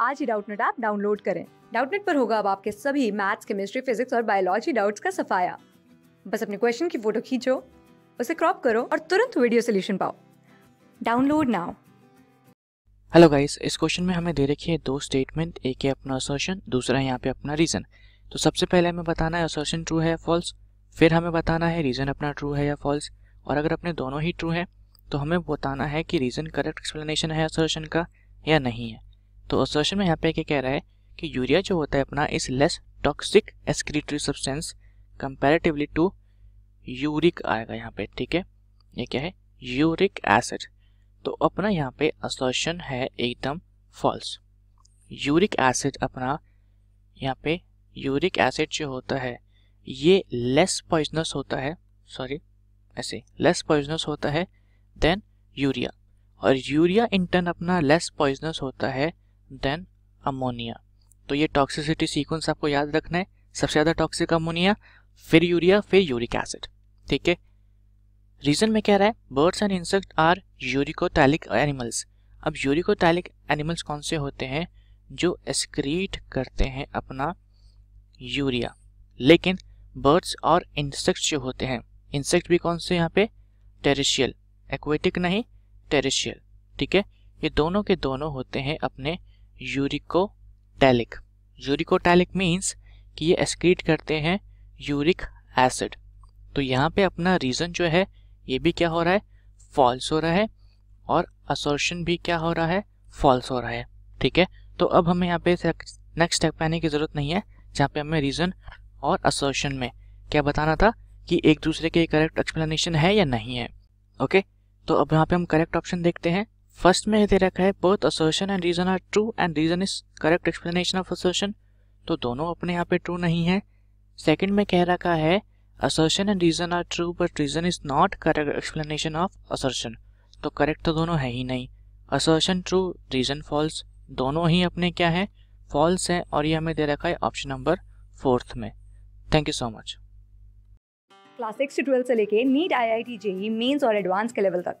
आज ही Doubtnut app download करें डाउटनेट पर होगा अब आपके सभी मैथ्स केमिस्ट्री फिजिक्स और बायोलॉजी डाउट्स का सफाया बस अपने क्वेश्चन की फोटो खींचो उसे क्रॉप करो और तुरंत वीडियो सोल्यूशन पाओ डाउनलोड नाउ हेलो गाइस इस क्वेश्चन में हमें दे रखी है दो स्टेटमेंट एक है अपना असर्शन दूसरा है यहाँ पे अपना रीज़न तो सबसे पहले हमें बताना है असर्शन ट्रू है या फॉल्स फिर हमें बताना है रीज़न अपना ट्रू है या फॉल्स और अगर अपने दोनों ही ट्रू हैं तो हमें बताना है कि रीज़न करेक्ट एक्सप्लेनेशन है असर्शन का या नहीं है तो असर्शन में यहाँ पे क्या कह रहा है कि यूरिया जो होता है अपना इस less toxic excretory substance comparatively to uric आएगा यहाँ पे ठीक है ये क्या है यूरिक एसिड तो अपना यहाँ पे असर्शन है एकदम फॉल्स यूरिक एसिड अपना यहाँ पे यूरिक एसिड जो होता है ये लेस पॉइजनस होता है सॉरी ऐसे लेस पॉइजनस होता है देन यूरिया और यूरिया इन अपना लेस पॉइजनस होता है देन अमोनिया तो ये टॉक्सिसिटी सीक्वेंस आपको याद रखना है सबसे ज़्यादा टॉक्सिक अमोनिया फिर यूरिया फिर यूरिक एसिड ठीक है रीज़न में कह रहा है birds and insect are uricotelic animals अब यूरिकोटैलिक एनिमल्स कौन से होते हैं जो एस्क्रीट करते हैं अपना यूरिया लेकिन बर्ड्स और इंसेक्ट्स जो होते हैं इंसेक्ट भी कौन से यहाँ पे टेरेशियल एक्वेटिक नहीं टेरेशियल ठीक है ये दोनों के दोनों होते हैं अपने यूरिकोटैलिक यूरिकोटैलिक मीन्स कि ये एस्क्रीट करते हैं यूरिक एसिड तो यहाँ पे अपना रीज़न जो है ये भी क्या हो रहा है फॉल्स हो रहा है और असोर्शन भी क्या हो रहा है फॉल्स हो रहा है ठीक है तो अब हमें यहाँ पे नेक्स्ट स्टेप पे आने की ज़रूरत नहीं है जहाँ पे हमें रीज़न और असोर्शन में क्या बताना था कि एक दूसरे के करेक्ट एक्सप्लेनेशन है या नहीं है ओके तो अब यहाँ पे हम करेक्ट ऑप्शन देखते हैं फर्स्ट में दे रखा है both assertion and reason are true and reason is correct explanation of assertion तो दोनों अपने यहाँ पे ट्रू नहीं है सेकेंड में कह रखा है assertion and reason are true but reason is not correct explanation of assertion तो करेक्ट तो दोनों है ही नहीं असर्शन ट्रू रीजन फॉल्स दोनों ही अपने क्या है फॉल्स है और ये हमें दे रखा है ऑप्शन नंबर फोर्थ में thank you so much class six से ट्वेल्थ से लेके NEET I I T JEE mains और एडवांस के लेवल तक